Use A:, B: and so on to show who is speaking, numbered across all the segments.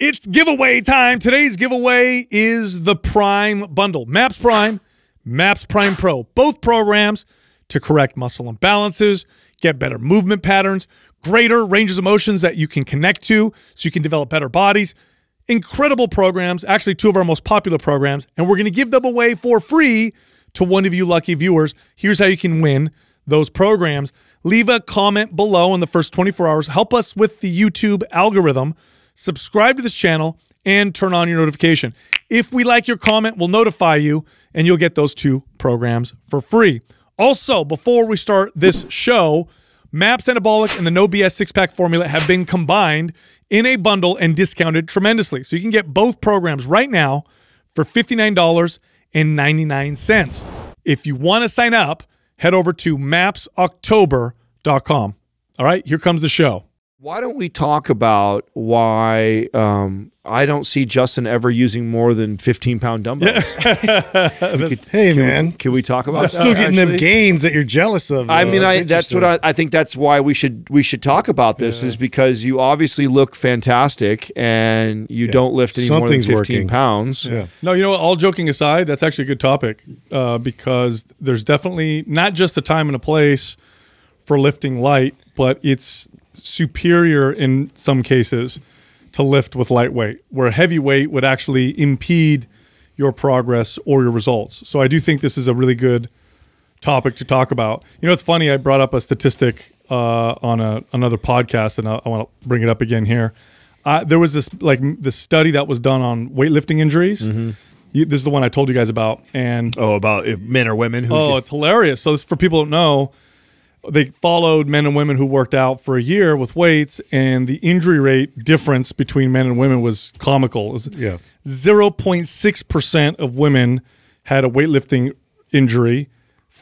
A: It's giveaway time. Today's giveaway is the Prime Bundle. MAPS Prime, MAPS Prime Pro. Both programs to correct muscle imbalances, get better movement patterns, greater ranges of motions that you can connect to so you can develop better bodies. Incredible programs, actually two of our most popular programs, and we're going to give them away for free to one of you lucky viewers. Here's how you can win those programs. Leave a comment below in the first 24 hours. Help us with the YouTube algorithm subscribe to this channel, and turn on your notification. If we like your comment, we'll notify you, and you'll get those two programs for free. Also, before we start this show, MAPS Anabolic and the No BS Six Pack Formula have been combined in a bundle and discounted tremendously. So you can get both programs right now for $59.99. If you want to sign up, head over to mapsoctober.com.
B: All right, here comes the show. Why don't we talk about why um, I don't see Justin ever using more than 15 pound dumbbells? could, hey, can man. We, can we talk about I'm still getting actually? them
C: gains that you're jealous of? Though. I mean, that's I, that's what I,
B: I think that's why we should we should talk about this yeah. is because you obviously look fantastic and you yeah. don't lift any Something's more than 15 working. pounds. Yeah.
A: No, you know, all joking aside, that's actually a good topic uh, because there's definitely not just the time and a place for lifting light, but it's superior in some cases to lift with lightweight, where heavyweight would actually impede your progress or your results. So I do think this is a really good topic to talk about. You know, it's funny. I brought up a statistic uh, on a, another podcast, and I, I want to bring it up again here. Uh, there was this like the study that was done on weightlifting injuries. Mm -hmm. you, this is the one I told you guys about, and oh,
B: about if men or women. oh, gets...
A: it's hilarious. So this, for people who don't know, they followed men and women who worked out for a year with weights, and the injury rate difference between men and women was comical. It was yeah. 0.6% of women had a weightlifting injury,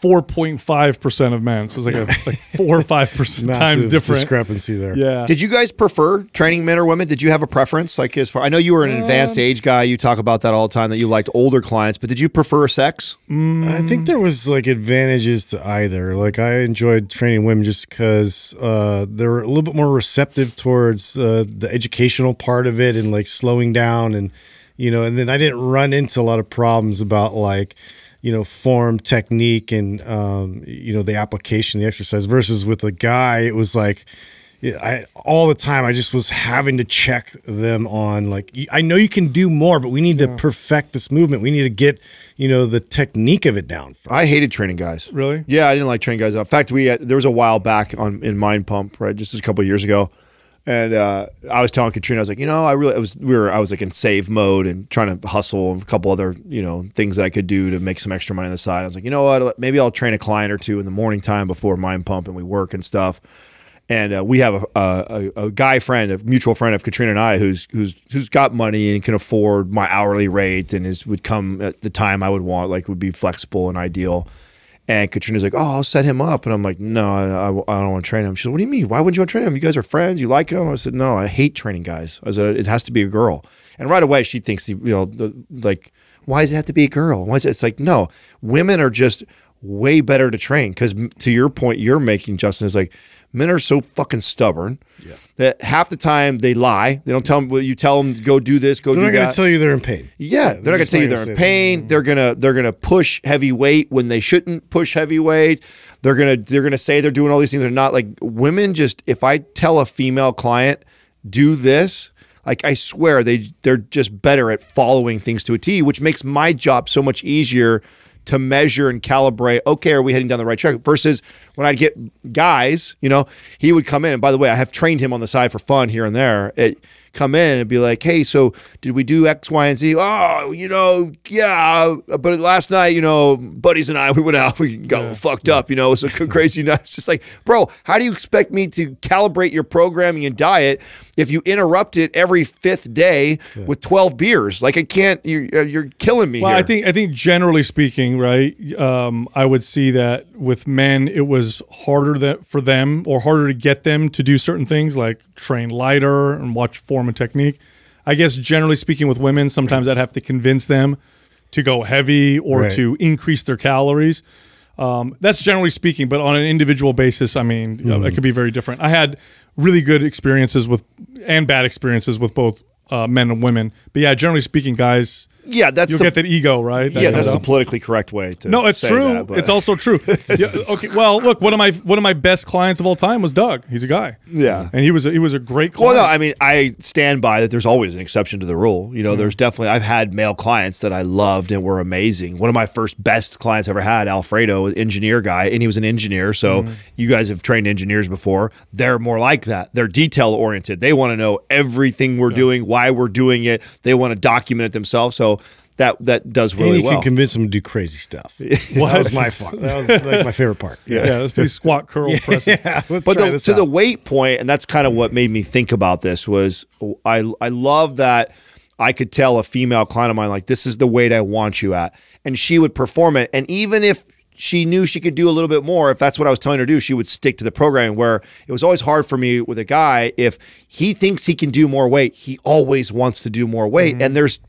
A: 4.5% of men. So it's like a like 4 or 5%
B: times different. discrepancy there. Yeah. Did you guys prefer training men or women? Did you have a preference? Like as far I know you were an um, advanced age guy. You talk about that all the time that you liked older clients, but did you prefer sex?
C: Mm. I think there was like advantages to either. Like I enjoyed training women just because uh, they were a little bit more receptive towards uh, the educational part of it and like slowing down and you know, and then I didn't run into a lot of problems about like – you know form technique and um, you know the application the exercise versus with a guy it was like I all the time I just was having to check them on like I know you can do more but we need yeah. to perfect this movement we need to get you know the technique
B: of it down first. I hated training guys really yeah I didn't like training guys in fact we had, there was a while back on in mind pump right just a couple years ago and uh, I was telling Katrina, I was like, you know, I really, was, we were, I was like in save mode and trying to hustle a couple other, you know, things that I could do to make some extra money on the side. I was like, you know what, maybe I'll train a client or two in the morning time before mind pump and we work and stuff. And uh, we have a, a, a, guy friend, a mutual friend of Katrina and I, who's who's who's got money and can afford my hourly rate and is would come at the time I would want, like would be flexible and ideal. And Katrina's like, "Oh, I'll set him up," and I'm like, "No, I, I, I don't want to train him." She's like, "What do you mean? Why wouldn't you want to train him? You guys are friends. You like him." I said, "No, I hate training guys." I said, "It has to be a girl." And right away, she thinks, you know, like, why does it have to be a girl? Why is it? It's like, no, women are just way better to train because to your point you're making, Justin is like men are so fucking stubborn yeah. that half the time they lie. They don't tell them. Well, you tell them go do this, go. They're do not going to tell
C: you they're in pain. Yeah, they're, they're, not going to tell you they're in
B: pain. They're gonna they're gonna push heavy weight when they shouldn't push heavy weight. They're gonna they're gonna say they're doing all these things. They're not like women. Just if I tell a female client do this, like I swear they they're just better at following things to a T, which makes my job so much easier to measure and calibrate, okay, are we heading down the right track? Versus when I'd get guys, you know, he would come in. And by the way, I have trained him on the side for fun here and there. It, come in and be like, hey, so did we do X, Y, and Z? Oh, you know, yeah. But last night, you know, buddies and I, we went out, we got yeah. fucked yeah. up, you know, a crazy night. It's just like, bro, how do you expect me to calibrate your programming and diet if you interrupt it every fifth day yeah. with 12 beers? Like, I can't, you're, uh, you're killing me well, here. I think,
A: I think generally speaking, right, um, I would see that with men, it was harder that, for them or harder to get them to do certain things like train lighter and watch four form technique. I guess generally speaking, with women, sometimes I'd have to convince them to go heavy or right. to increase their calories. Um, that's generally speaking, but on an individual basis, I mean, mm you know, it mm-hmm. could be very different. I had really good experiences with and bad experiences with both uh, men and women, but yeah, generally speaking, guys
B: yeah, that's you get that ego, right? That yeah, that's the politically correct way to. No, it's true. That, it's also true.
A: yeah, okay, well, look, one of my one of my best clients of all time was Doug. He's a guy.
B: Yeah, and he was a, he was a great. client. Well, no, I mean, I stand by that. There's always an exception to the rule. You know, mm. there's definitely I've had male clients that I loved and were amazing. One of my first best clients I ever had, Alfredo, engineer guy, and he was an engineer. So mm. you guys have trained engineers before. They're more like that. They're detail oriented. They want to know everything we're yeah. doing, why we're doing it. They want to document it themselves. So that that does really and you well. You can
C: convince them to do crazy stuff.
B: well, that was my fun. That was like my favorite part. Yeah, yeah let's do squat curl yeah, Yeah, but the, to out. the weight point, and that's kind of what made me think about this was I I love that I could tell a female client of mine like this is the weight I want you at, and she would perform it. And even if she knew she could do a little bit more. If that's what I was telling her to do, she would stick to the program. Where it was always hard for me with a guy, if he thinks he can do more weight, he always wants to do more weight. Mm -hmm. And there's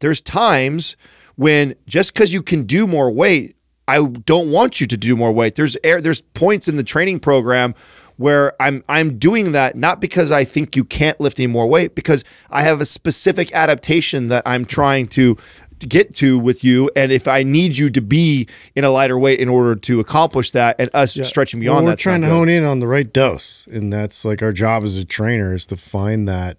B: there's times when just because you can do more weight, I don't want you to do more weight. There's air, there's points in the training program where I'm I'm doing that not because I think you can't lift any more weight, because I have a specific adaptation that I'm trying to get to with you and if I need you to be in a lighter weight in order to accomplish that and us yeah. stretching beyond well, we're that. We're trying to hone
C: in on the right dose. And that's like our job as a trainer is to find that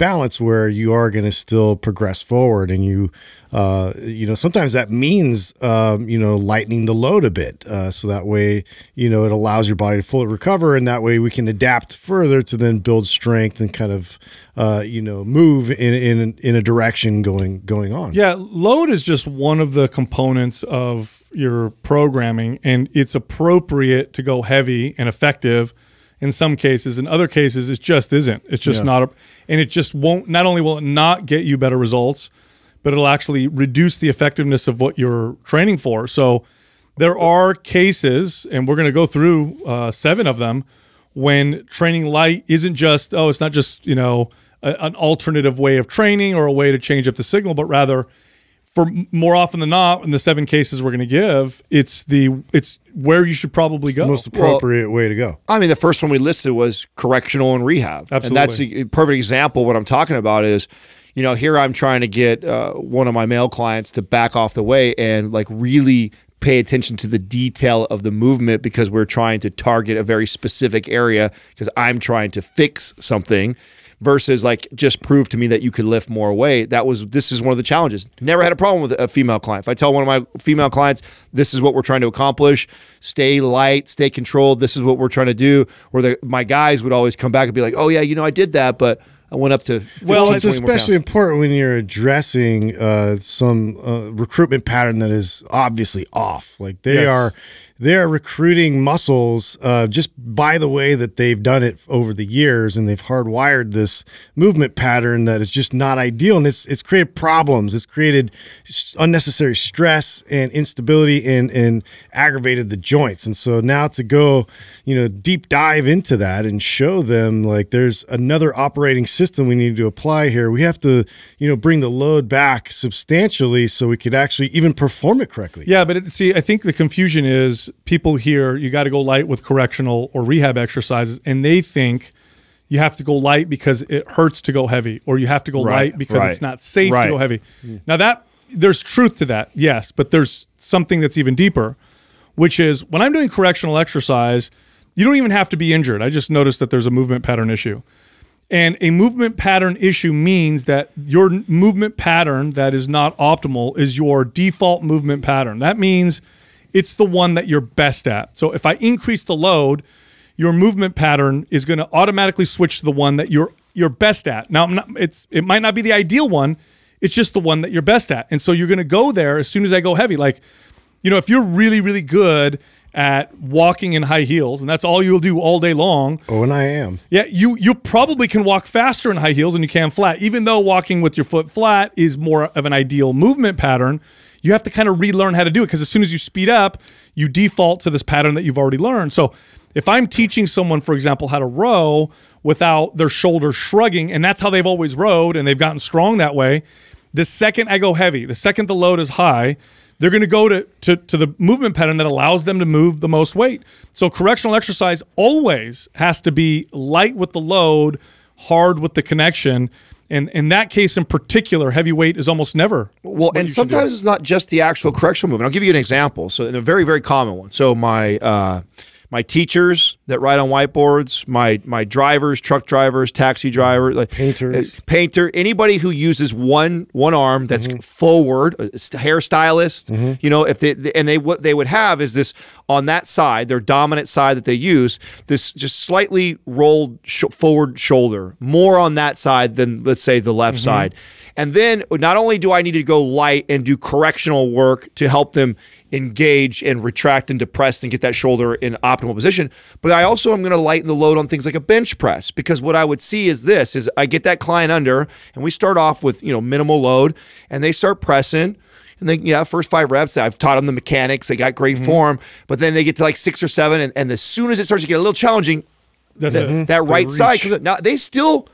C: balance where you are going to still progress forward and you uh, you know sometimes that means um, you know lightening the load a bit uh, so that way you know it allows your body to fully recover and that way we can adapt further to then build strength and kind of uh, you know move in in in a direction going going on
A: yeah load is just one of the components of your programming and it's appropriate to go heavy and effective in some cases. In other cases, it just isn't. It's just yeah. not, a, and it just won't. Not only will it not get you better results, but it'll actually reduce the effectiveness of what you're training for. So there are cases, and we're going to go through uh, seven of them, when training light isn't just oh, it's not just you know a, an alternative way of training or a way to change up the signal, but rather for more often than not, in the seven cases we're going to give, it's the it's where you should probably it's go. The most appropriate well, way to go.
B: I mean, the first one we listed was correctional and rehab, Absolutely. and that's a perfect example. What I'm talking about is, you know, here I'm trying to get uh, one of my male clients to back off the way and like really pay attention to the detail of the movement because we're trying to target a very specific area because I'm trying to fix something versus like just prove to me that you could lift more weight. That was this is one of the challenges. Never had a problem with a female client. If I tell one of my female clients this is what we're trying to accomplish, stay light, stay controlled. This is what we're trying to do. Where the, my guys would always come back and be like, oh yeah, you know I did that, but I went up to 15, well. It's especially
C: important when you're addressing uh, some uh, recruitment pattern that is obviously off. Like they yes. are they're recruiting muscles uh, just by the way that they've done it over the years, and they've hardwired this movement pattern that is just not ideal, and it's it's created problems. It's created unnecessary stress and instability, and and aggravated the joints. And so now to go, you know, deep dive into that and show them like there's another operating system we need to apply here. We have to, you know, bring the load back substantially so we could actually even perform it correctly.
A: Yeah, but it, see, I think the confusion is people hear you got to go light with correctional or rehab exercises, and they think you have to go light because it hurts to go heavy, or you have to go right, light because right, it's not safe right. to go heavy. Mm. Now that there's truth to that, yes, but there's something that's even deeper, which is when I'm doing correctional exercise, you don't even have to be injured. I just noticed that there's a movement pattern issue. And a movement pattern issue means that your movement pattern that is not optimal is your default movement pattern. That means it's the one that you're best at. So if I increase the load, your movement pattern is going to automatically switch to the one that you're you're best at. Now, not, it's it might not be the ideal one. It's just the one that you're best at, and so you're going to go there as soon as I go heavy. Like, you know, if you're really really good at walking in high heels, and that's all you'll do all day long. Oh, and I am. Yeah, you you probably can walk faster in high heels than you can flat, even though walking with your foot flat is more of an ideal movement pattern you have to kind of relearn how to do it because as soon as you speed up, you default to this pattern that you've already learned. So if I'm teaching someone, for example, how to row without their shoulders shrugging, and that's how they've always rowed and they've gotten strong that way, the second I go heavy, the second the load is high, they're going to go to, to, to the movement pattern that allows them to move the most weight. So correctional exercise always has to be light with the load, hard with the connection and in that case in particular, heavyweight is almost never.
B: Well, and sometimes it's not just the actual correctional movement. I'll give you an example. So, a very, very common one. So, my uh, my teachers that write on whiteboards, my my drivers, truck drivers, taxi drivers, like painters, uh, painter, anybody who uses one one arm that's mm -hmm. forward, hairstylist, mm -hmm. you know, if they and they what they would have is this on that side, their dominant side that they use, this just slightly rolled sh forward shoulder, more on that side than let's say the left mm -hmm. side. And then not only do I need to go light and do correctional work to help them engage and retract and depress and get that shoulder in optimal position. But I also am going to lighten the load on things like a bench press because what I would see is this is I get that client under and we start off with, you know, minimal load and they start pressing and then yeah, first five reps, I've taught them the mechanics, they got great mm -hmm. form, but then they get to like 6 or 7 and, and as soon as it starts to get a little challenging, that, that right side Now they still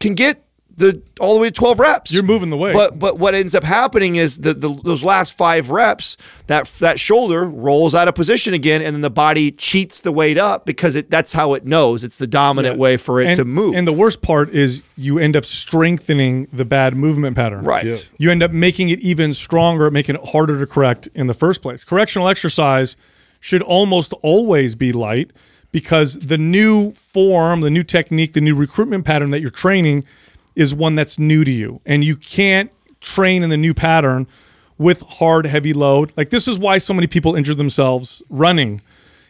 B: can get the all the way to 12 reps. You're moving the weight. But but what ends up happening is that those last 5 reps that that shoulder rolls out of position again and then the body cheats the weight up because it that's how it knows. It's the dominant yeah. way for it and, to
A: move. And the worst part is you end up strengthening the bad movement pattern. Right. Yeah. You end up making it even stronger, making it harder to correct in the first place. Correctional exercise should almost always be light because the new form, the new technique, the new recruitment pattern that you're training is one that's new to you. And you can't train in the new pattern with hard, heavy load. Like this is why so many people injure themselves running.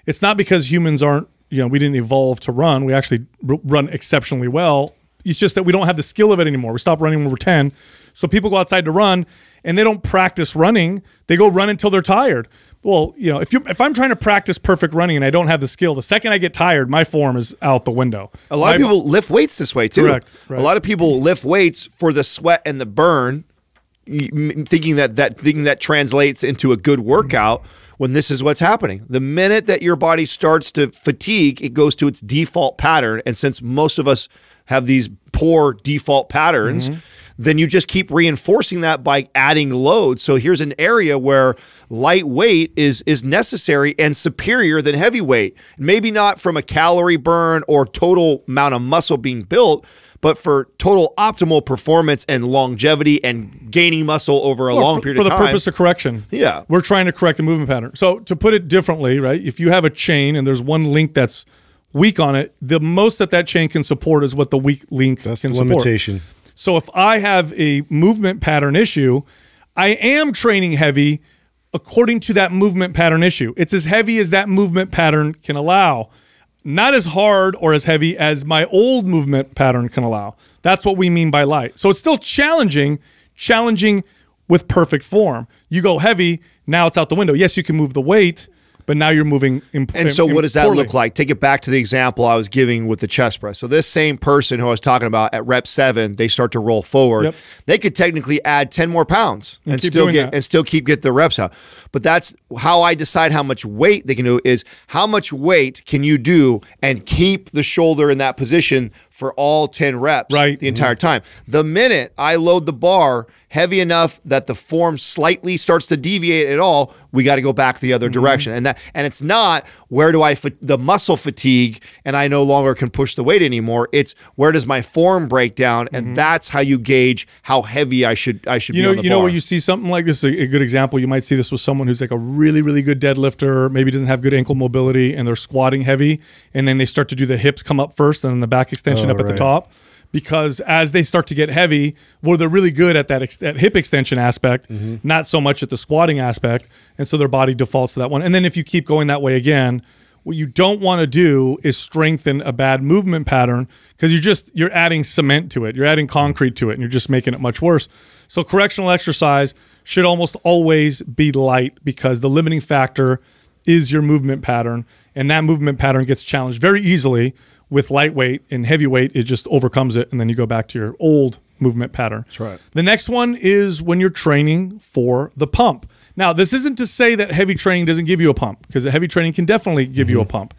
A: It's not because humans aren't, you know, we didn't evolve to run. We actually run exceptionally well. It's just that we don't have the skill of it anymore. We stop running when we're 10 so people go outside to run and they don't practice running. They go run until they're tired. Well, you know, if you if I'm trying to practice perfect running and I don't have the skill, the second I get tired, my form is out the window. A lot my, of people
B: lift weights this way too. Correct. Right. A lot of people lift weights for the sweat and the burn, thinking that that thinking that translates into a good workout. When this is what's happening, the minute that your body starts to fatigue, it goes to its default pattern. And since most of us have these poor default patterns. Mm -hmm then you just keep reinforcing that by adding load. So here's an area where lightweight is is necessary and superior than heavyweight. Maybe not from a calorie burn or total amount of muscle being built, but for total optimal performance and longevity and gaining muscle over a well, long for, period for of time. For the purpose
A: of correction. Yeah. We're trying to correct the movement pattern. So to put it differently, right? If you have a chain and there's one link that's weak on it, the most that that chain can support is what the weak link that's can support. limitation. So if I have a movement pattern issue, I am training heavy according to that movement pattern issue. It's as heavy as that movement pattern can allow, not as hard or as heavy as my old movement pattern can allow. That's what we mean by light. So it's still challenging, challenging with perfect form. You go heavy, now it's out the window. Yes, you can move the weight, but now you're moving. and so, what does that poorly. look
B: like? Take it back to the example I was giving with the chest press. So, this same person who I was talking about at rep seven, they start to roll forward. Yep. They could technically add ten more pounds and, and still get that. and still keep get the reps out. But that's how I decide how much weight they can do is how much weight can you do and keep the shoulder in that position for all 10 reps right. the entire mm -hmm. time. The minute I load the bar heavy enough that the form slightly starts to deviate at all, we got to go back the other mm -hmm. direction. And that and it's not where do I the muscle fatigue and I no longer can push the weight anymore. It's where does my form break down and mm -hmm. that's how you gauge how heavy I should I should you know, You bar. know where
A: you see something like this a, a good example you might see this with someone who's like a really really good deadlifter, maybe doesn't have good ankle mobility and they're squatting heavy and then they start to do the hips come up first and then the back extension extension oh, up at right. the top because as they start to get heavy, well, they're really good at that, that hip extension aspect, mm -hmm. not so much at the squatting aspect, and so their body defaults to that one. And then if you keep going that way again, what you don't want to do is strengthen a bad movement pattern because you're just you're adding cement to it, you're adding concrete to it, and you're just making it much worse. So correctional exercise should almost always be light because the limiting factor is your movement pattern, and that movement pattern gets challenged very easily with lightweight and heavyweight, it just overcomes it, and then you go back to your old movement pattern. That's right. The next one is when you're training for the pump. Now, this isn't to say that heavy training doesn't give you a pump, because heavy training can definitely give mm -hmm. you a mm-hmm. pump.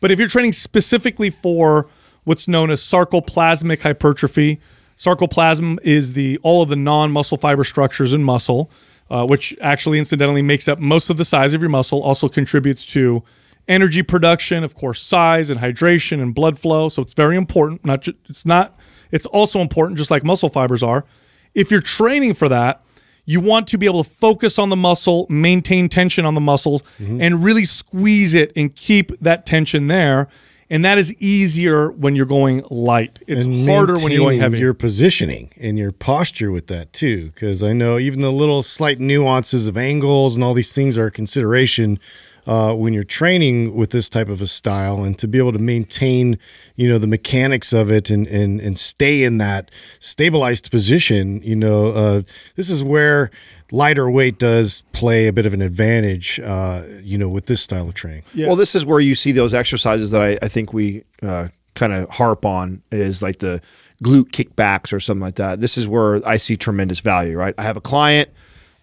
A: But if you're training specifically for what's known as sarcoplasmic hypertrophy, sarcoplasm is the all of the non-muscle fiber structures in muscle, uh, which actually incidentally makes up most of the size of your muscle, also contributes to energy production, of course, size and hydration and blood flow. So it's very important. Not it's not it's also important just like muscle fibers are. If you're training for that, you want to be able to focus on the muscle, maintain tension on the muscles mm -hmm. and really squeeze it and keep that tension there. And that is easier when you're going light. It's and harder when you're going heavy. Your
C: positioning and your posture with that too, because I know even the little slight nuances of angles and all these things are a consideration uh, when you're training with this type of a style and to be able to maintain, you know, the mechanics of it and and and stay in that stabilized position. You know, uh, this is where lighter weight does play a bit of an advantage. Uh, you know, with this style of training.
B: Yeah. Well, this is where you see those exercises that I, I think we uh, kind of harp on is like the glute kickbacks or something like that. This is where I see tremendous value. Right, I have a client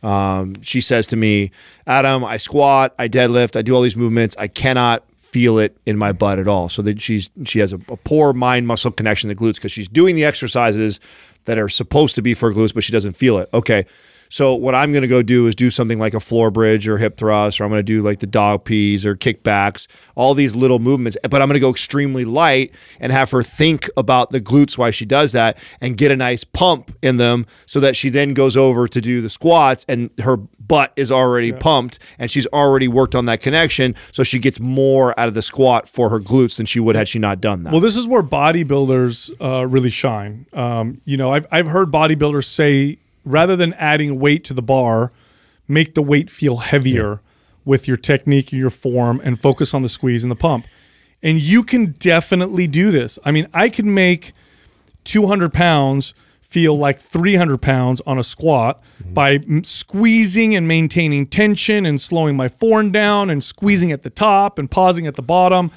B: um, she says to me, Adam, I squat, I deadlift, I do all these movements. I cannot feel it in my butt at all. So that she's she has a, a poor mind muscle connection to glutes because she's doing the exercises that are supposed to be for glutes, but she doesn't feel it. Okay. So what I'm going to go do is do something like a floor bridge or hip thrust, or I'm going to do like the dog peas or kickbacks, all these little movements. But I'm going to go extremely light and have her think about the glutes why she does that and get a nice pump in them so that she then goes over to do the squats and her butt is already yeah. pumped and she's already worked on that connection. So she gets more out of the squat for her glutes than she would had she not done that.
A: Well, this is where bodybuilders uh, really shine. Um, you know, I've, I've heard bodybuilders say rather than adding weight to the bar, make the weight feel heavier yeah. with your technique and your form and focus on the squeeze and the pump. And you can definitely do this. I mean, I can make 200 pounds feel like 300 pounds on a squat mm -hmm. by squeezing and maintaining tension and slowing my form down and squeezing at the top and pausing at the bottom.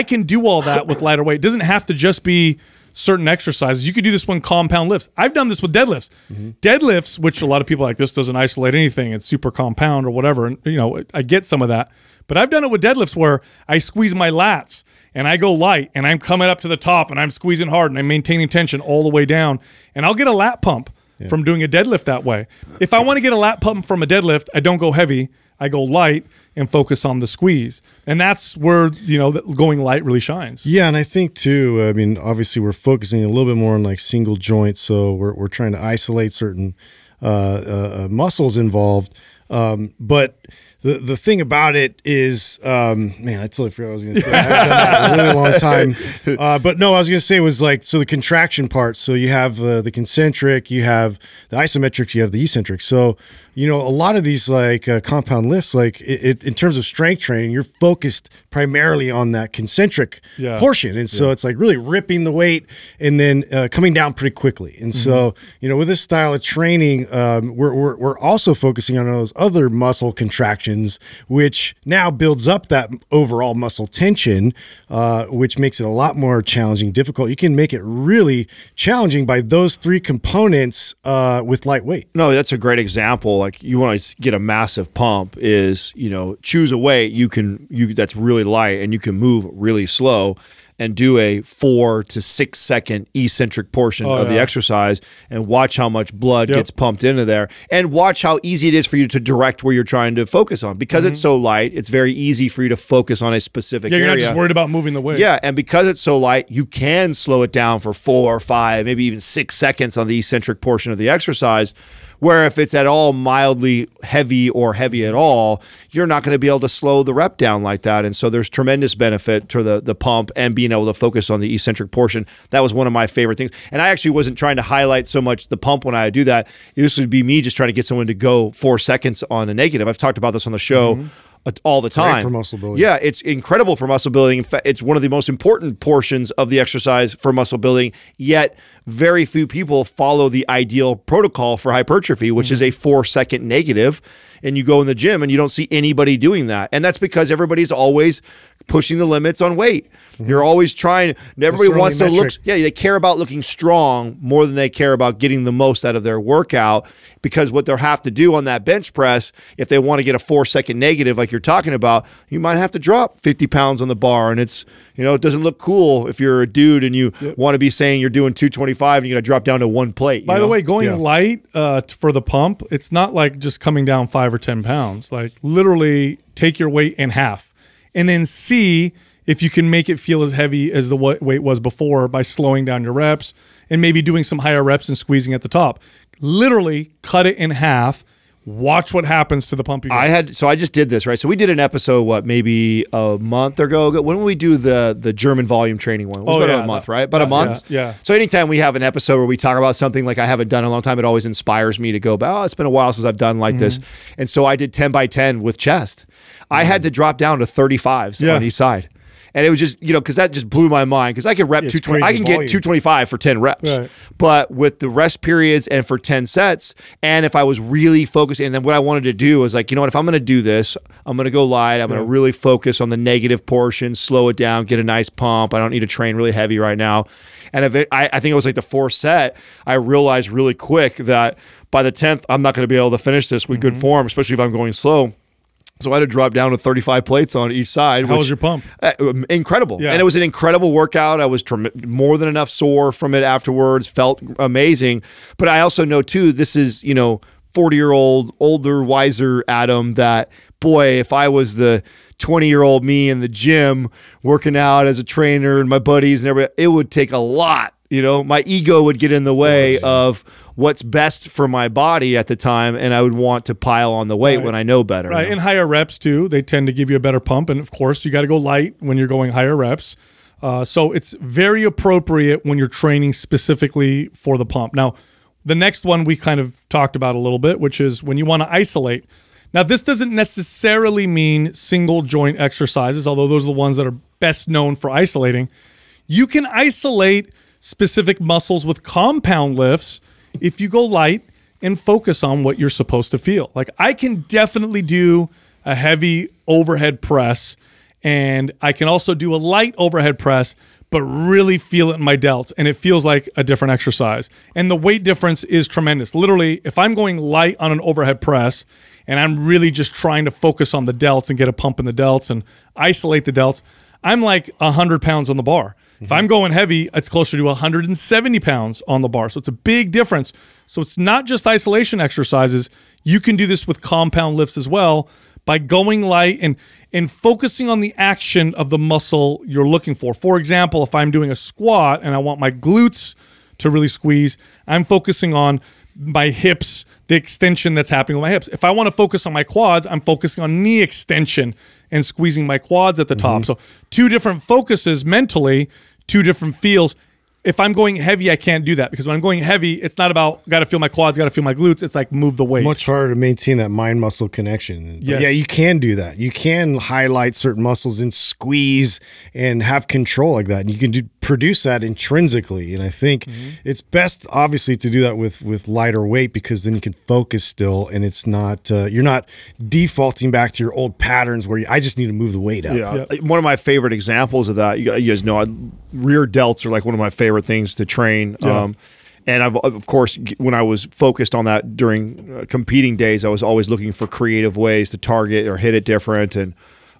A: I can do all that with lighter weight. It doesn't have to just be certain exercises. You could do this one compound lifts. I've done this with deadlifts. Mm -hmm. Deadlifts, which a lot of people like this doesn't isolate anything. It's super compound or whatever. And you know, I get some of that. But I've done it with deadlifts where I squeeze my lats and I go light and I'm coming up to the top and I'm squeezing hard and I'm maintaining tension all the way down. And I'll get a lat pump yeah. from doing a deadlift that way. If I want to get a lat pump from a deadlift, I don't go heavy. I go light and focus on the squeeze. And that's where, you know, going light really shines.
C: Yeah. And I think too, I mean, obviously we're focusing a little bit more on like single joints. So we're, we're trying to isolate certain uh, uh, uh muscles involved. Um, but the, the thing about it is, um, man, I totally forgot what I was going to say. I haven't done that a really long time. Uh, but no, I was going to say was like, so the contraction part. So you have uh, the concentric, you have the isometrics, you have the eccentric. So you know, a lot of these like uh, compound lifts, like it, it, in terms of strength training, you're focused primarily on that concentric yeah. portion, and so yeah. it's like really ripping the weight and then uh, coming down pretty quickly. And mm -hmm. so, mm-hmm. you know, with this style of training, um, we're, we're we're also focusing on those other muscle contractions, which now builds up that overall muscle tension, uh, which makes it a lot more challenging, difficult. You can make it really challenging by those three components uh, with lightweight.
B: No, that's a great example like you want to get a massive pump is you know choose a weight you can you that's really light and you can move really slow and do a four to six second eccentric portion oh, of yeah. the exercise and watch how much blood yep. gets pumped into there and watch how easy it is for you to direct where you're trying to focus on because mm -hmm. it's mm-hmm. so light it's very easy for you to focus on a specific yeah, you're area. not just worried about moving the weight yeah and because it's so light you can slow it down for four or five maybe even six seconds on the eccentric portion of the exercise where if it's at all mildly heavy or heavy at all, you're not going to be able to slow the rep down like that. And so there's tremendous benefit to the the pump and being able to focus on the eccentric portion. That was one of my favorite things. And I actually wasn't trying to highlight so much the pump when I do that. This would be me just trying to get someone to go four seconds on a negative. I've talked about this on the show. Mm -hmm all the time. Great for muscle building. Yeah, it's incredible for muscle building. In fact, it's one of the most important portions of the exercise for muscle building. Yet, very few people follow the ideal protocol for hypertrophy, which mm -hmm. is a mm-hmm. four second negative. And you go in the gym and you don't see anybody doing that. And that's because everybody's always pushing the limits on weight. Mm -hmm. You're always trying, everybody wants to look, yeah, they care about looking strong more than they care about getting the most out of their workout because what they'll have to do on that bench press, if they want to get a four second negative, like you're talking about, you might have to drop 50 pounds on the bar. And it's, you know, it doesn't look cool if you're a dude and you yep. want to be saying you're doing 225 and you're going to drop down to one plate. By know? the way, going yeah.
A: light uh, for the pump, it's not like just coming down five or 10 pounds. Like literally take your weight in half and then see if you can make it feel as heavy as the weight was before by slowing down your reps and maybe doing some higher reps and squeezing at the top. Literally cut it in half Watch what happens to the pumping. I
B: had so I just did this right. So we did an episode what maybe a month ago. When we do the the German volume training one? Oh yeah, a month, that, right? About that, a month. Yeah, yeah, So anytime we have an episode where we talk about something like I haven't done in a long time, it always inspires me to go. Oh, it's been a while since I've done like mm -hmm. this. Mm-hmm. And so I did ten by ten with chest. Mm -hmm. I had mm. to drop down to thirty fives yeah. on each side. And it was just, you know, because that just blew my mind because I can rep 220. I can volume. get 225 for 10 reps. Right. But with the rest periods and for 10 sets, and if I was really focused, and then what I wanted to do was like, you know what, if I'm going to do this, I'm going to go light. I'm going to really focus on the negative portion, slow it down, get a nice pump. I don't need to train really heavy right now. And if it, I, I think it was like the fourth set, I realized really quick that by the 10th, I'm not going to be able to finish this with mm -hmm. good mm-hmm. form, especially if I'm going slow. So I had to drop down to 35 plates on each side. How which, was your pump? Uh, um, incredible. Yeah. And it was an incredible workout. I was more than enough sore from it afterwards, felt amazing. But I also know, too, this is, you know, 40 year old, older, wiser Adam that, boy, if I was the 20 year old me in the gym working out as a trainer and my buddies and everybody, it would take a lot you know my ego would get in the way of what's best for my body at the time and i would want to pile on the weight right. when i know better right
A: and higher reps too they tend to give you a better pump and of course you got to go light when you're going higher reps uh, so it's very appropriate when you're training specifically for the pump now the next one we kind of talked about a little bit which is when you want to isolate now this doesn't necessarily mean single joint exercises although those are the ones that are best known for isolating you can isolate specific muscles with compound lifts if you go light and focus on what you're supposed to feel. Like I can definitely do a heavy overhead press and I can also do a light overhead press, but really feel it in my delts and it feels like a different exercise. And the weight difference is tremendous. Literally, if I'm going light on an overhead press and I'm really just trying to focus on the delts and get a pump in the delts and isolate the delts, I'm like 100 pounds on the bar. If I'm going heavy, it's closer to 170 pounds on the bar. So it's a big difference. So it's not just isolation exercises. You can do this with compound lifts as well by going light and and focusing on the action of the muscle you're looking for. For example, if I'm doing a squat and I want my glutes to really squeeze, I'm focusing on my hips, the extension that's happening with my hips. If I want to focus on my quads, I'm focusing on knee extension and squeezing my quads at the top. Mm -hmm. So two different focuses mentally, two different feels. If I'm going heavy, I can't do that because when I'm going heavy, it's not about got to feel my quads, got to feel my glutes. It's like move the weight. Much
C: harder to maintain that mind muscle connection. Yes. Yeah, you can do that. You can highlight certain muscles and squeeze and have control like that. And you can do produce that intrinsically. And I think mm-hmm. it's best, obviously, to do that with with lighter weight because then you can focus still, and it's not uh, you're not defaulting back to your old patterns where you, I just need to move the weight up. Yeah,
B: one of my favorite examples of that, you guys know, I, rear delts are like one of my favorite things to train. Yeah. Um, and I've, of course, when I was focused on that during uh, competing days, I was always looking for creative ways to target or hit it different and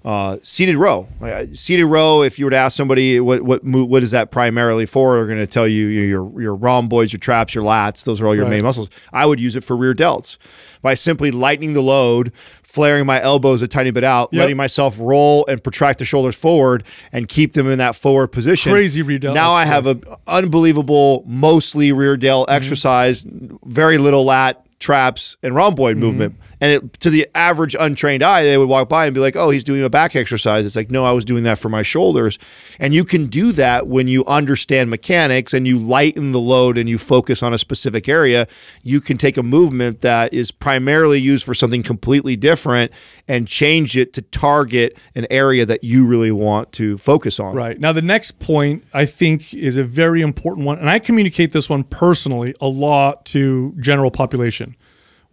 B: uh, seated row, uh, seated row. If you were to ask somebody what what what is that primarily for, they're going to tell you your your rhomboids, your traps, your lats. Those are all your right. main muscles. I would use it for rear delts by simply lightening the load, flaring my elbows a tiny bit out, yep. letting myself roll and protract the shoulders forward and keep them in that forward position. Crazy rear delts. Now I have an unbelievable, mostly rear delt mm -hmm. exercise. Very little lat, traps, and rhomboid mm -hmm. movement. And it, to the average untrained eye, they would walk by and be like, oh, he's doing a back exercise. It's like, no, I was doing that for my shoulders. And you can do that when you understand mechanics and you lighten the load and you focus on a specific area. You can take a movement that is primarily used for something completely different and change it to target an area that you really want to focus on. Right.
A: Now, the next point I think is a very important one. And I communicate this one personally a lot to general population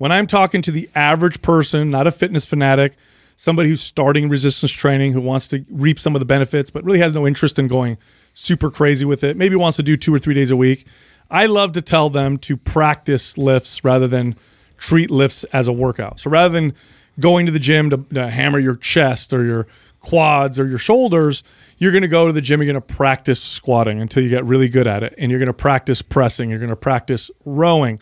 A: when I'm talking to the average person, not a fitness fanatic, somebody who's starting resistance training, who wants to reap some of the benefits, but really has no interest in going super crazy with it, maybe wants to do two or three days a week, I love to tell them to practice lifts rather than treat lifts as a workout. So rather than going to the gym to, to hammer your chest or your quads or your shoulders, you're going to go to the gym. You're going to practice squatting until you get really good at it. And you're going to practice pressing. You're going to practice rowing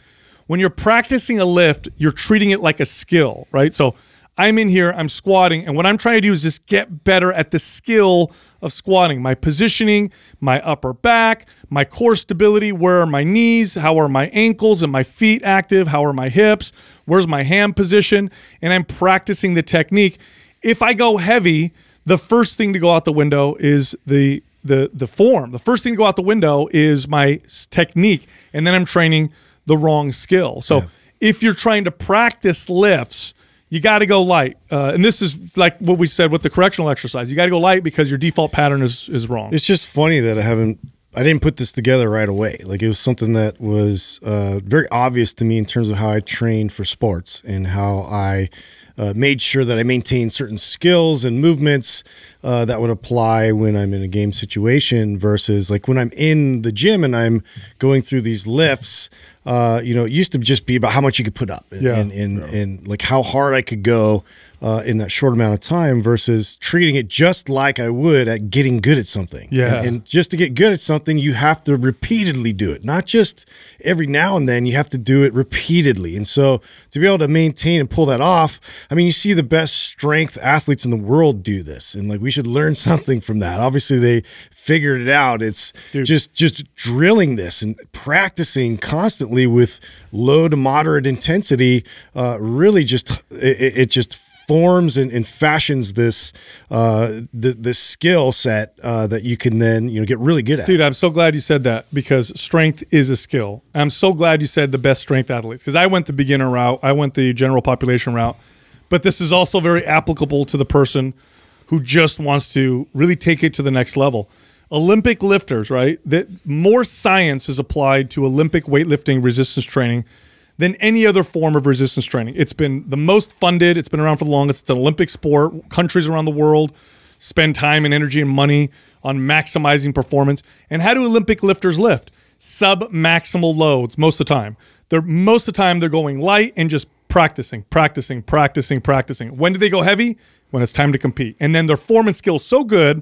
A: when you're practicing a lift, you're treating it like a skill, right? So I'm in here, I'm squatting, and what I'm trying to do is just get better at the skill of squatting, my positioning, my upper back, my core stability, where are my knees, how are my ankles and my feet active, how are my hips, where's my hand position, and I'm practicing the technique. If I go heavy, the first thing to go out the window is the the the form. The first thing to go out the window is my technique, and then I'm training – the wrong skill. So yeah. if you're trying to practice lifts, you got to go light. Uh, and this is like what we said with the correctional exercise. You got to go light because your default pattern is, is wrong.
C: It's just funny that I haven't, I didn't put this together right away. Like it was something that was uh, very obvious to me in terms of how I trained for sports and how I – uh, made sure that I maintain certain skills and movements uh, that would apply when I'm in a game situation versus like when I'm in the gym and I'm going through these lifts. Uh, you know, it used to just be about how much you could put up and, yeah. and, and, yeah. and like how hard I could go uh, in that short amount of time versus treating it just like I would at getting good at something. Yeah. And, and, just to get good at something, you have to repeatedly do it, not just every now and then. You have to do it repeatedly. And so to be able to maintain and pull that off, I mean, you see the best strength athletes in the world do this, and like we should learn something from that. Obviously, they figured it out. It's Dude. just just drilling this and practicing constantly with low to moderate intensity. Uh, really, just it, it just forms and, and fashions this uh, th this skill set uh, that you can then you know get really good at. Dude, I'm so
A: glad you said that because strength is a skill. I'm so glad you said the best strength athletes because I went the beginner route, I went the general population route, but this is also very applicable to the person who just wants to really take it to the next level. Olympic lifters, right? That more science is applied to Olympic weightlifting resistance training than any other form of resistance training. It's been the most funded, it's been around for the longest. It's an Olympic sport. Countries around the world spend time and energy and money on maximizing performance. And how do Olympic lifters lift? Sub maximal loads most of the time. They're most of the time they're going light and just practicing, practicing, practicing, practicing. When do they go heavy? When it's time to compete. And then their form and skill so good,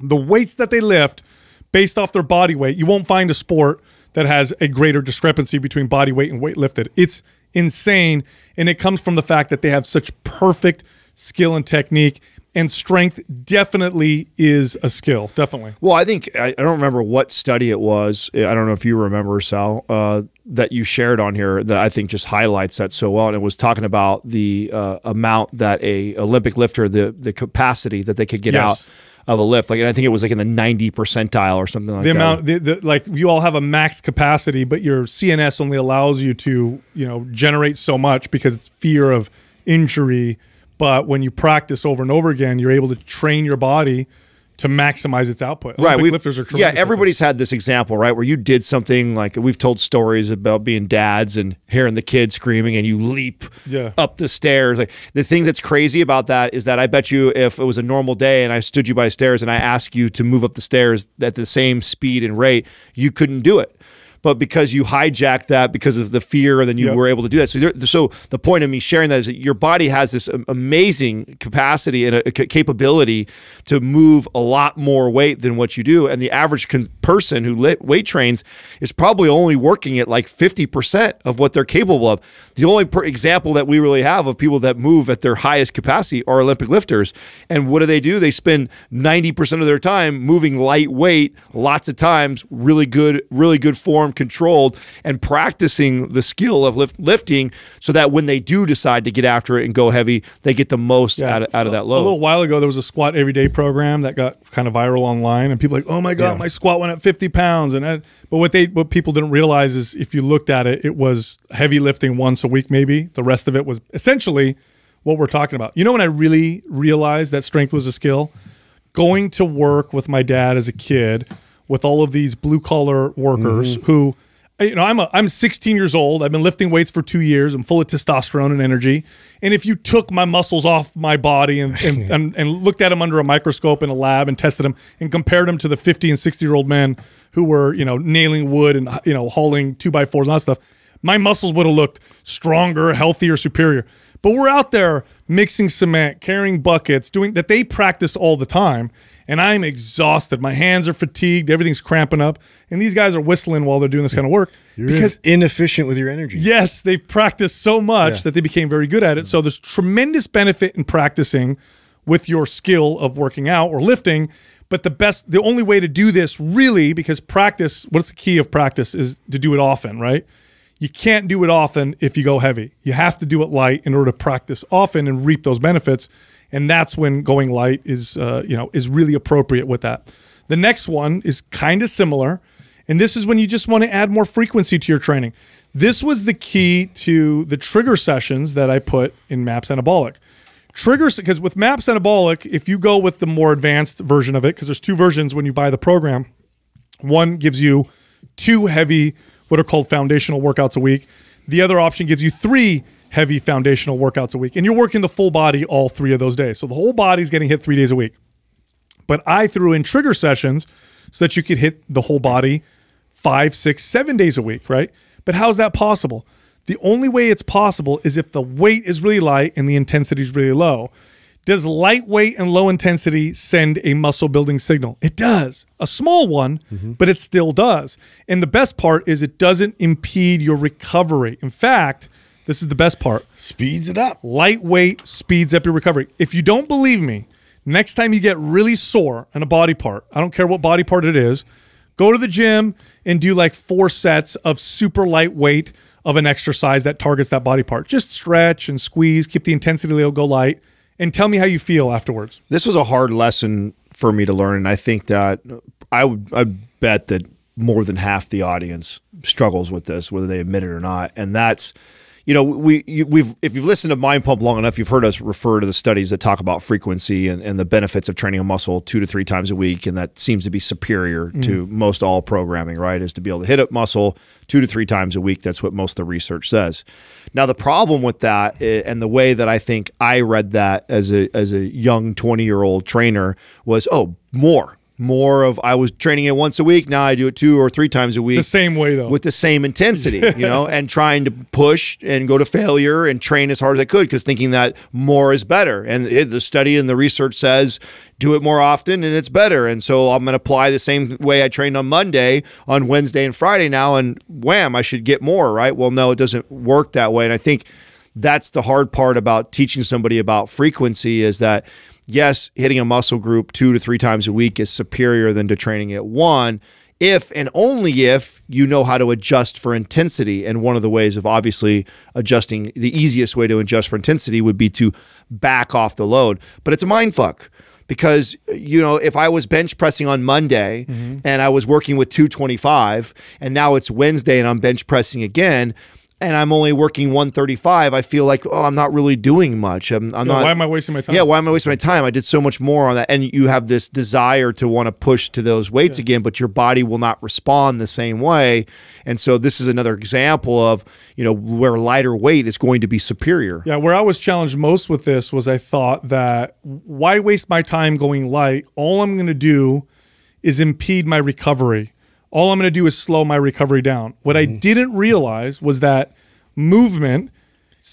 A: the weights that they lift based off their body weight, you won't find a sport that has a greater discrepancy between body weight and weight lifted. It's insane. And it comes from the fact that they have such perfect skill and technique. And strength definitely is a skill. Definitely.
B: Well, I think, I, I don't remember what study it was. I don't know if you remember, Sal, uh, that you shared on here that I think just highlights that so well. And it was talking about the uh, amount that a Olympic lifter, the, the capacity that they could get yes. out of a lift. Like, I think it was like in the 90 percentile or something like the that. Amount,
A: the amount, like you all have a max capacity, but your CNS only allows you to, you know, generate so much because it's fear of injury. But when you practice over and over again, you're able to train your body – to maximize its output. Olympic right, lifters are yeah.
B: Everybody's had this example, right, where you did something like we've told stories about being dads and hearing the kids screaming, and you leap yeah. up the stairs. Like the thing that's crazy about that is that I bet you if it was a normal day and I stood you by stairs and I asked you to move up the stairs at the same speed and rate, you couldn't do it but because you hijacked that because of the fear, and then you yep. were able to do that. So, there, so the point of me sharing that is that your body has this amazing capacity and a, a capability to move a lot more weight than what you do, and the average person who weight trains is probably only working at like fifty percent of what they're capable of. The only example that we really have of people that move at their highest capacity are Olympic lifters, and what do they do? They spend ninety percent of their time moving lightweight, lots of times, really good, really good form form controlled and practicing the skill of lift, lifting so that when they do decide to get after it and go heavy, they get the most yeah. out, of, out of that load. A little
A: while ago, there was a squat everyday program that got kind of viral online, and people like, oh my God, yeah. my squat went up 50 pounds. And I, But what, they, what people didn't realize is if you looked at it, it was heavy lifting once a week, maybe. The rest of it was essentially what we're talking about. You know when I really realized that strength was a skill? Going to work with my dad as a kid – with all of these blue collar workers mm-hmm. who, you know, I'm a, I'm 16 years old. I've been lifting weights for two years. I'm full of testosterone and energy. And if you took my muscles off my body and and, and, and looked at them under a microscope in a lab and tested them and compared them to the 50 and 60 year old men who were you know nailing wood and you know hauling two by fours and all that stuff, my muscles would have looked stronger, healthier, superior. But we're out there mixing cement, carrying buckets, doing that they practice all the time and I'm exhausted. My hands are fatigued. Everything's cramping up. And these guys are whistling while they're doing this kind of work You're because inefficient with your energy. Yes, they've practiced so much yeah. that they became very good at it. Mm -hmm. So there's tremendous benefit in practicing with your skill of working out or lifting. But the best, the only way to do this really, because practice, what's the key of practice is to do it often, right? You can't do it often if you go heavy. You have to do it light in order to practice often and reap those benefits and that's when going light is uh, you know is really appropriate with that. The next one is kind of similar, and this is when you just want to add more frequency to your training. This was the key to the trigger sessions that I put in MAPS Anabolic. Triggers, because with MAPS Anabolic, if you go with the more advanced version of it, because there's two versions when you buy the program, one gives you two heavy, what are called foundational workouts a week. The other option gives you three heavy foundational workouts a week. And you're working the full body all three of those days. So the whole body's getting hit three days a week. But I threw in trigger sessions so that you could hit the whole body five, six, seven days a week, right? But how's that possible? The only way it's possible is if the weight is really light and the intensity is really low. Does lightweight and low intensity send a muscle building signal? It does. A small one, mm -hmm. but it still does. And the best part is it doesn't impede your recovery. In fact, this is the best part. Speeds it up. Lightweight speeds up your recovery. If you don't believe me, next time you get really sore in a body part, I don't care what body part it is, go to the gym and do like four sets of super lightweight of an exercise that targets that body part. Just stretch and squeeze, keep the intensity low, go light, and tell me how you feel afterwards.
B: This was a hard lesson for me to learn, and I think that I would I bet that more than half the audience struggles with this, whether they admit it or not, and that's you know, we you, we've if you've listened to Mind Pump long enough, you've heard us refer to the studies that talk about frequency and, and the benefits of training a muscle two to three times a week, and that seems to be superior mm. to most all programming. Right, is to be able to hit a muscle two to three times a week. That's what most of the research says. Now, the problem with that, eh, and the way that I think I read that as a as a young twenty year old trainer was, oh, more more of I was training it once a week. Now I do it two or three times a week. The same way though, with the same intensity, you know, and trying to push and go to failure and train as hard as I could because thinking that more is better. And it, the study and the research says do it more often and it's better. And so I'm going to apply the same way I trained on Monday on Wednesday and Friday now, and wham, I should get more right. Well, no, it doesn't work that way. And I think that's the hard part about teaching somebody about frequency is that yes, hitting a muscle group two to three times a week is superior than to training it one if and only if you know how to adjust for intensity. And one of the ways of obviously adjusting, the easiest way to adjust for intensity would be to back off the load. But it's a mind fuck because you know if I was bench pressing on Monday mm -hmm. and I was working with 225 and now it's Wednesday and I'm bench pressing again and I'm only working 135, I feel like, oh, I'm not really doing much. I'm, I'm yeah, not. Why am
A: I wasting my time? Yeah, why
B: am I wasting my time? I did so much more on that. And you have this desire to want to push to those weights yeah. again, but your body will not respond the same way. And so this is another example of, you know, where lighter weight is going to be superior.
A: Yeah, where I was challenged most with this was I thought that why waste my time going light? All I'm going to do is impede my recovery all I'm going to do is slow my recovery down. What mm -hmm. I mm-hmm. didn't realize was that movement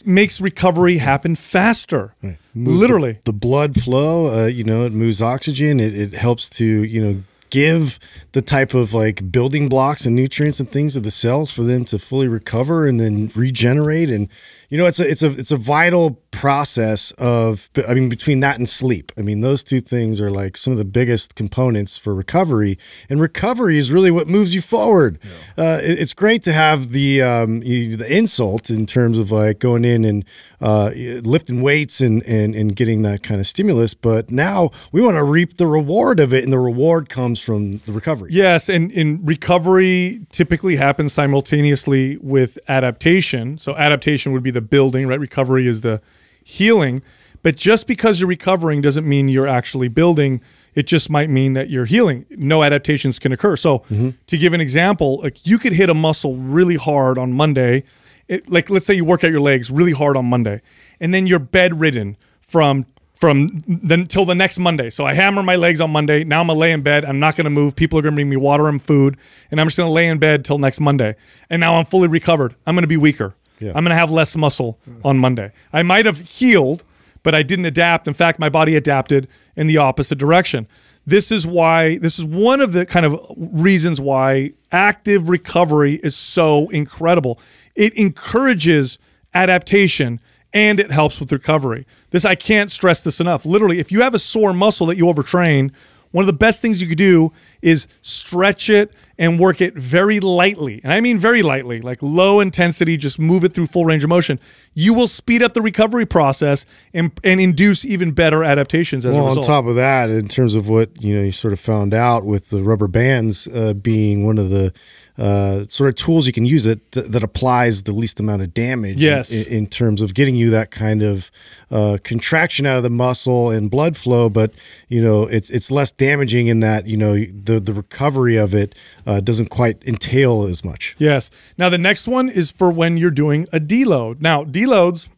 A: makes recovery happen faster. Right. Literally,
C: the, the, blood flow. Uh, you know, it moves oxygen. It, it helps to you know give the type of like building blocks and nutrients and things to the cells for them to fully recover and then regenerate. And you know, it's a it's a it's a vital process of i mean between that and sleep i mean those two things are like some of the biggest components for recovery and recovery is really what moves you forward yeah. uh, it, it's great to have the um, you, the insult in terms of like going in and uh, lifting weights and, and and getting that kind of stimulus but now we want to reap the reward of it and the reward comes from the recovery
A: yes and in recovery typically happens simultaneously with adaptation so adaptation would be the building right recovery is the healing. But just because you're recovering doesn't mean you're actually building. It just might mean that you're healing. No adaptations can occur. So, mm -hmm. to give an example, like you could hit a muscle really hard on Monday. It, like let's say you work out your legs really hard on Monday, and then you're bedridden from from then till the next Monday. So I hammer my legs on Monday. Now I'm gonna lay in bed. I'm not gonna move. People are gonna bring me water and food, and I'm just gonna lay in bed till next Monday. And now I'm fully recovered. I'm gonna be weaker. Yeah. I'm going to have less muscle on Monday. I might have healed, but I didn't adapt. In fact, my body adapted in the opposite direction. This is why, this is one of the kind of reasons why active recovery is so incredible. It encourages adaptation and it helps with recovery. This, I can't stress this enough. Literally, if you have a sore muscle that you overtrain, one of the best things you could do is stretch it, and work it very lightly, and I mean very lightly, like low intensity, just move it through full range of motion, you will speed up the recovery process and, and induce even better adaptations as well, a result. On top
C: of that, in terms of what you know, you sort of found out with the rubber bands uh, being one of the uh, sort of tools you can use it that applies the least amount of damage. Yes. In, in terms of getting you that kind of uh, contraction out of the muscle and blood flow, but you know it's it's less damaging in that you know the the recovery of it uh, doesn't quite entail as much.
A: Yes. Now the next one is for when you're doing a deload. Now deloads,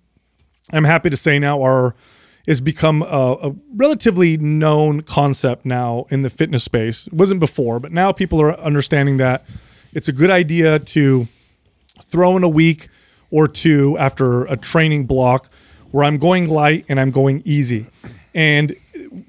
A: I'm happy to say now are has become a, a, relatively known concept now in the fitness space. It wasn't before, but now people are understanding that it's a good idea to throw in a week or two after a training block where I'm going light and I'm going easy. And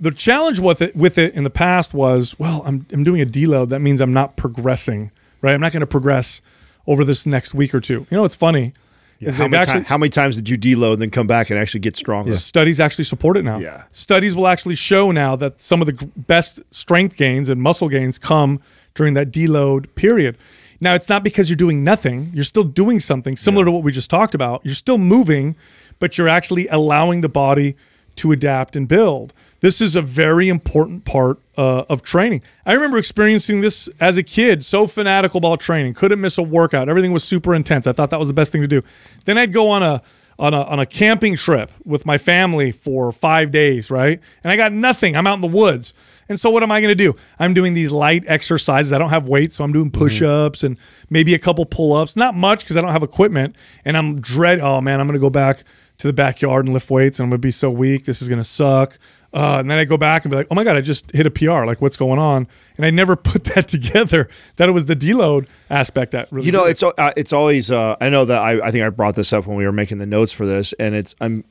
A: the challenge with it with it in the past was, well, I'm I'm doing a deload. That means I'm not progressing, right? I'm not going to progress over this next week or two. You know, it's funny. Yeah, how, many actually, how,
B: many times did you deload and then come back and actually get stronger? Yeah. Studies actually support it now. Yeah. Studies will actually show
A: now that some of the best strength gains and muscle gains come during that deload period. Now, it's not because you're doing nothing. You're still doing something similar yeah. to what we just talked about. You're still moving, but you're actually allowing the body to adapt and build. This is a very important part uh, of training. I remember experiencing this as a kid, so fanatical about training, couldn't miss a workout. Everything was super intense. I thought that was the best thing to do. Then I'd go on a on a, on a camping trip with my family for five days, right? And I got nothing. I'm out in the woods. And so what am I going to do? I'm doing these light exercises. I don't have weights, so I'm doing mm-hmm. push-ups and maybe a couple pull-ups. Not much because I don't have equipment. And I'm dread. Oh man, I'm going to go back to the backyard and lift weights, and I'm going to be so weak. This is going to suck. Uh, and then I go back and be like, oh my god, I just hit a PR. Like, what's going on? And I never put that together. That it was the deload aspect that really. You know, it's
B: uh, it's always. Uh, I know that I, I think I brought this up when we were making the notes for this, and it's I'm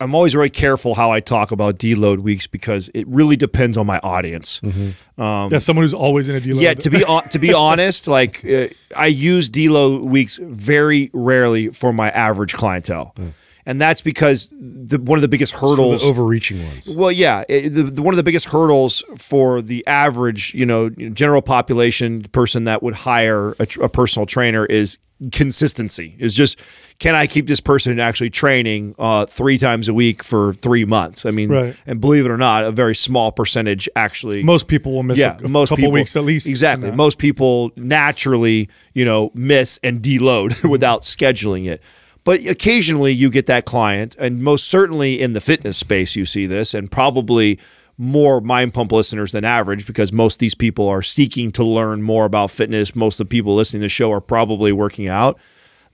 B: I'm always very careful how I talk about deload weeks because it really depends on my audience. mm -hmm. um, yeah, someone who's always in a deload. Yeah, to be to be honest, like uh, I use deload weeks very rarely for my average clientele. Mm. And that's because the, one of the biggest hurdles, so the overreaching ones. Well, yeah, it, the, the, one of the biggest hurdles for the average, you know, general population person that would hire a, a personal trainer is consistency is just can i keep this person actually training uh, three times a week for three months i mean right. and believe it or not a very small percentage actually most people will miss yeah, a, most couple people, weeks at least exactly most people naturally you know miss and deload without scheduling it but occasionally you get that client and most certainly in the fitness space you see this and probably more mind pump listeners than average because most of these people are seeking to learn more about fitness. Most of the people listening to the show are probably working out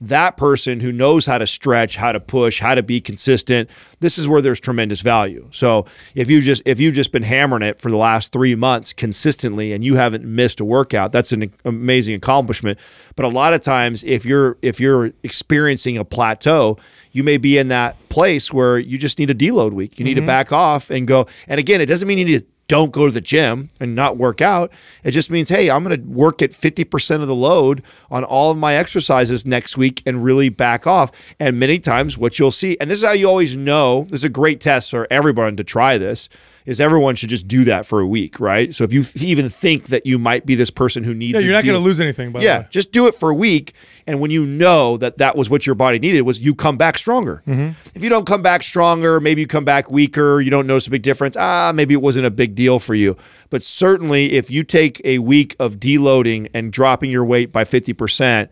B: that person who knows how to stretch, how to push, how to be consistent, this is where there's tremendous value. So if you just if you've just been hammering it for the last three months consistently and you haven't missed a workout, that's an amazing accomplishment. But a lot of times, if you're if you're experiencing a plateau, you may be in that place where you just need a deload week. You need mm -hmm. to mm-hmm. back off and go. And again, it doesn't mean you need to don't go to the gym and not work out. It just means, hey, I'm going to work at 50% of the load on all of my exercises next week and really back off. And many times what you'll see, and this is how you always know, this is a great test for everyone to try this is everyone should just do that for a week, right? So if you even think that you might be this person who needs, yeah, you're not going to lose
A: anything. By yeah,
B: just do it for a week, and when you know that that was what your body needed, was you come back stronger. Mm -hmm. If you don't come back stronger, maybe you come back weaker. You don't notice a big difference. Ah, maybe it wasn't a big deal for you. But certainly, if you take a week of deloading and dropping your weight by fifty percent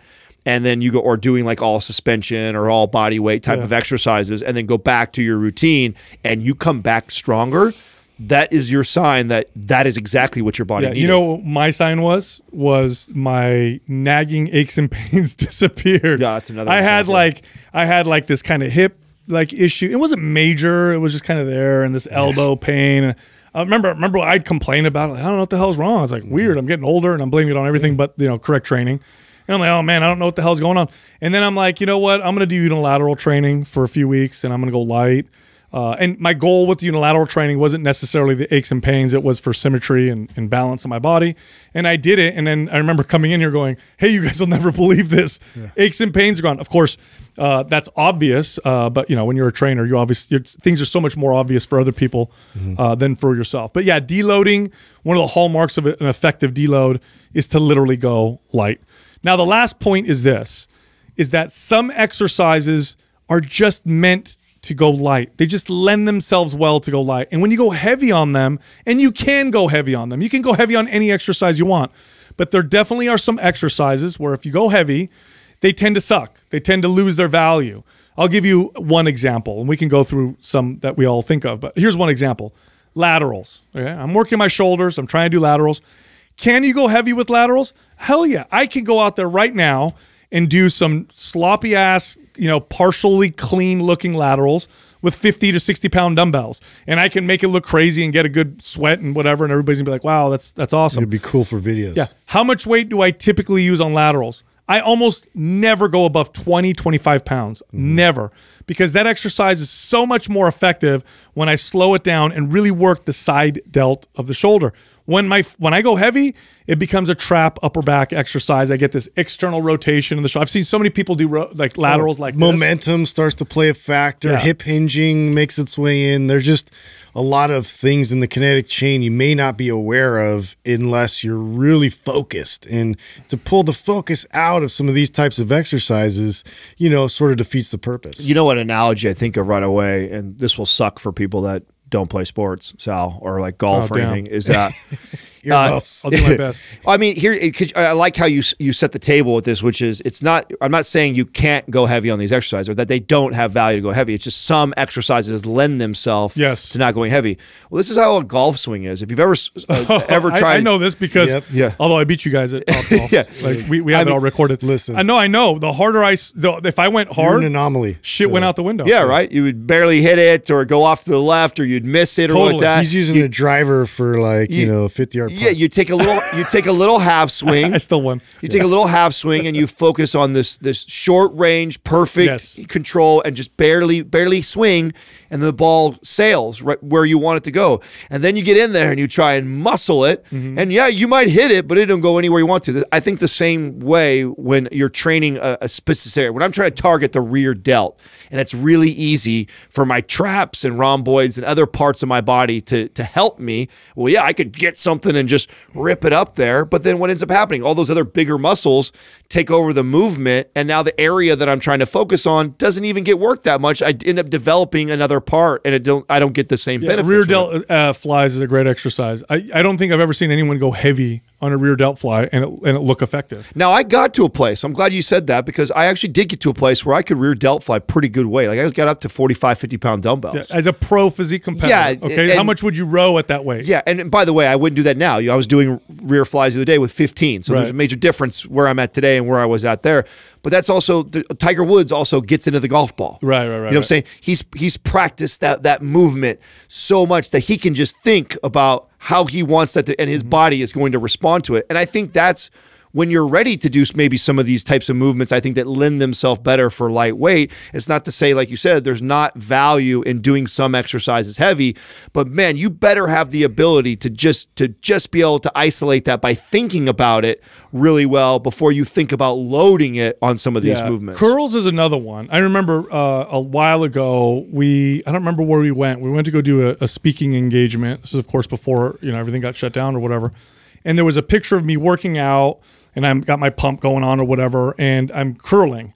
B: and then you go or doing like all suspension or all body weight type yeah. of exercises and then go back to your routine and you come back stronger that is your sign that that is exactly what your body yeah, You
A: know, my sign was was my nagging aches and pains disappeared. Yeah, that's another. I had like I had like this kind of hip like issue. It wasn't major. It was just kind of there, and this elbow pain. I uh, remember, remember I'd complain about it. Like, I don't know what the hell's wrong. It's like mm-hmm. weird. I'm getting older, and I'm blaming it on everything but you know correct training. And I'm like, oh man, I don't know what the hell's going on. And then I'm like, you know what? I'm gonna do unilateral training for a few weeks, and I'm gonna go light. Uh, and my goal with unilateral training wasn't necessarily the aches and pains. It was for symmetry and, and balance in my body. And I did it. And then I remember coming in here going, hey, you guys will never believe this. Yeah. Aches and pains are gone. Of course, uh, that's obvious. Uh, but, you know, when you're a trainer, you obviously things are so much more obvious for other people mm -hmm. than for yourself. But, yeah, deloading, one of the hallmarks of an effective deload is to literally go light. Now, the last point is this, is that some exercises – are just meant to go light. They just lend themselves well to go light. And when you go heavy on them, and you can go heavy on them, you can go heavy on any exercise you want, but there definitely are some exercises where if you go heavy, they tend to suck. They tend to lose their value. I'll give you one example, and we can go through some that we all think of, but here's one example laterals. Okay? I'm working my shoulders, I'm trying to do laterals. Can you go heavy with laterals? Hell yeah. I can go out there right now and do some sloppy ass, you know, partially clean looking laterals with 50 to 60 pound dumbbells and I can make it look crazy and get a good sweat and whatever. And everybody's gonna be like, wow, that's, that's awesome. It'd be cool for videos. Yeah. How much weight do I typically use on laterals? I almost never go above 20, 25 pounds. Mm -hmm. Never. Because that exercise is so much more effective when I slow it down and really work the side delt of the shoulder. When my when I go heavy, it becomes a trap upper back exercise. I get this external rotation in the shoulder. I've seen so many people do like laterals oh, like momentum
C: this. starts to play a factor. Yeah. Hip hinging makes its way in. There's just a lot of things in the kinetic chain you may not be aware of unless you're really focused. And to pull the focus out of some of these types of exercises, you know, sort of defeats the purpose.
B: You know, what analogy I think of right away, and this will suck for people that don't play sports, Sal, or like golf oh, or damn. anything, is that Earmuffs. Uh, I'll do my best. I mean, here, I like how you you set the table with this, which is it's not. I'm not saying you can't go heavy on these exercises or that they don't have value to go heavy. It's just some exercises lend themselves yes. to not going heavy. Well, this is how a golf swing is. If you've ever uh, ever tried, I, I, know this because yep. yeah.
A: Although I beat you guys at top golf, yeah. Like we, we have I it mean, all recorded.
B: Listen, I know, I know.
A: The harder I, the, if I went hard, an anomaly. Shit so. went out
B: the window. Yeah, right. You would barely hit it or go off to the left or you'd miss it totally. or what that. He's using you, a driver
C: for like you, you know 50 yard yeah,
B: you take a little you take a little half swing. I still won. You yeah. take a little half swing and you focus on this this short range, perfect yes. control, and just barely barely swing, and the ball sails right where you want it to go. And then you get in there and you try and muscle it, mm -hmm. and yeah, you might hit it, but it don't go anywhere you want to. I think the same way when you're training a, a specific area. When I'm trying to target the rear delt and it's really easy for my traps and rhomboids and other parts of my body to, to help me. Well, yeah, I could get something and just rip it up there. But then what ends up happening? All those other bigger muscles take over the movement. And now the area that I'm trying to focus on doesn't even get worked that much. I end up developing another part and it don't, I don't get the same yeah, Rear
A: delt uh, flies is a great exercise. I, I don't think I've ever seen anyone go heavy on a rear delt fly and it, and it look effective.
B: Now, I got to a place. I'm glad you said that because I actually did get to a place where I could rear delt fly pretty good good weight. Like I got up to 45, 50 pound dumbbells. Yeah, as
A: a pro physique competitor. Yeah. Okay. And, How much would you row at that
B: weight? Yeah. And, by the way, I wouldn't do that now. I was doing rear flies the other day with 15. So right. there's a major difference where I'm at today and where I was out there. But that's also Tiger Woods also gets into the golf ball. Right, right, right. You know what right. I'm saying? He's he's practiced that that movement so much that he can just think about how he wants that to, and his mm -hmm. body is going to respond to it. And I think that's when you're ready to do maybe some of these types of movements, I think that lend themselves better for lightweight. It's not to say, like you said, there's not value in doing some exercises heavy, but man, you better have the ability to just to just be able to isolate that by thinking about it really well before you think about loading it on some of these yeah. movements. Curls is another one.
A: I remember uh, a while ago we I don't remember where we went. We went to go do a, a speaking engagement. This is of course before you know everything got shut down or whatever. And there was a picture of me working out and I've got my pump going on or whatever, and I'm curling.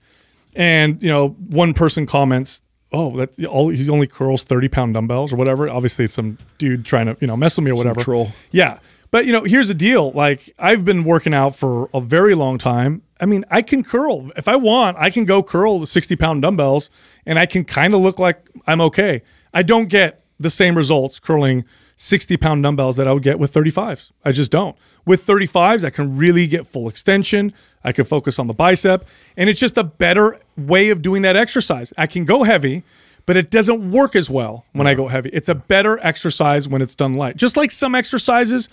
A: And, you know, one person comments, oh, that all he only curls 30 pound dumbbells or whatever. Obviously, it's some dude trying to, you know, mess with me or whatever. Some troll. Yeah. But, you know, here's the deal. Like, I've been working out for a very long time. I mean, I can curl. If I want, I can go curl the 60 pound dumbbells and I can kind of look like I'm okay. I don't get the same results curling 60 pound dumbbells that I would get with 35s. I just don't. With 35s, I can really get full extension. I can focus on the bicep. And it's just a better way of doing that exercise. I can go heavy, but it doesn't work as well when yeah. I go heavy. It's a better exercise when it's done light. Just like some exercises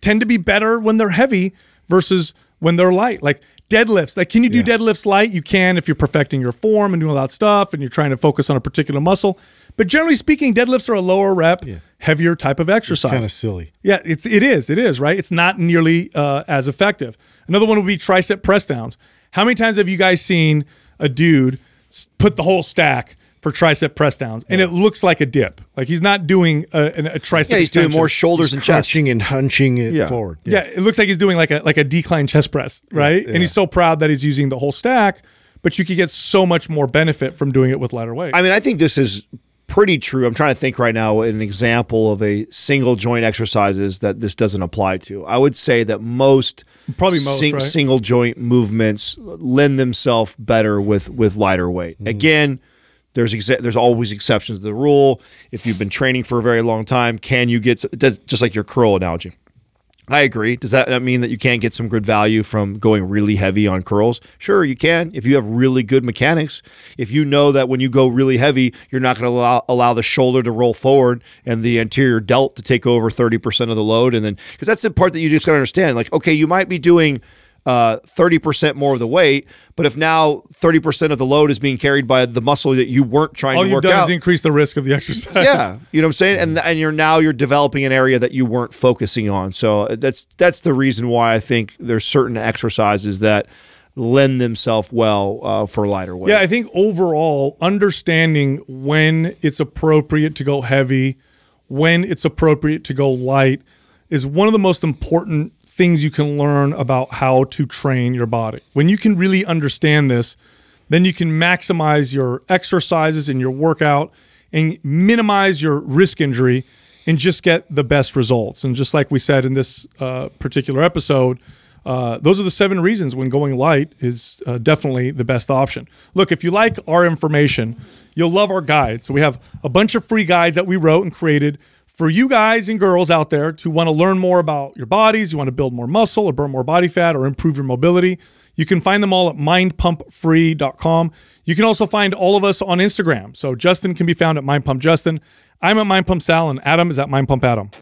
A: tend to be better when they're heavy versus when they're light. Like deadlifts. Like, can you do yeah. deadlifts light? You can if you're perfecting your form and doing all that stuff and you're trying to focus on a particular muscle. But generally speaking, deadlifts are a lower rep, yeah. heavier type of exercise. Kind of silly. Yeah, it's it is it is right. It's not nearly uh, as effective. Another one would be tricep press downs. How many times have you guys seen a dude put the whole stack? For tricep press downs, yeah. and it looks like a dip. Like he's not doing a, a tricep. Yeah, he's extension. doing more shoulders he's and chest,
C: and hunching it yeah. forward.
A: Yeah. it looks like he's doing like a like a decline chest press, right? And he's so proud that he's using the whole stack, but you could get so much more benefit from doing it with lighter weight. I
B: mean, I think this is pretty true. I'm trying to think right now an example of a single joint exercises that this doesn't apply to. I would say that most probably most sing, right? single joint movements lend themselves better with with lighter weight. Mm. Again, there's there's always exceptions to the rule. If you've been training for a very long time, can you get does, just like your curl analogy? I agree. Does that mean that you can't get some good value from going really heavy on curls? Sure, you can if you have really good mechanics. If you know that when you go really heavy, you're not going to allow, allow the shoulder to roll forward and the anterior delt to take over 30% of the load. And then, because that's the part that you just got to understand. Like, okay, you might be doing uh, 30% more of the weight. But if now 30% of the load is being carried by the muscle that you weren't trying All to work out. All you've done is
A: increase the risk of the exercise. Yeah.
B: You know what I'm saying? And and you're now you're developing an area that you weren't focusing on. So uh, that's that's the reason why I think there's certain exercises that lend themselves well uh, for lighter weight. Yeah,
A: I think overall understanding when it's appropriate to go heavy, when it's appropriate to go light is one of the most important things you can learn about how to train your body. When you can really understand this, then you can maximize your exercises and your workout and minimize your risk injury and just get the best results. And just like we said in this uh, particular episode, uh, those are the seven reasons when going light is uh, definitely the best option. Look, if you like our information, you'll love our guide. So we have a bunch of free guides that we wrote and created for you guys and girls out there to want to learn more about your bodies, you want to build more muscle or burn more body fat or improve your mobility, you can find them all at mindpumpfree.com. You can also find all of us on Instagram. So Justin can be found at mindpumpjustin. I'm at mindpumpsal and Adam is at mindpumpadam.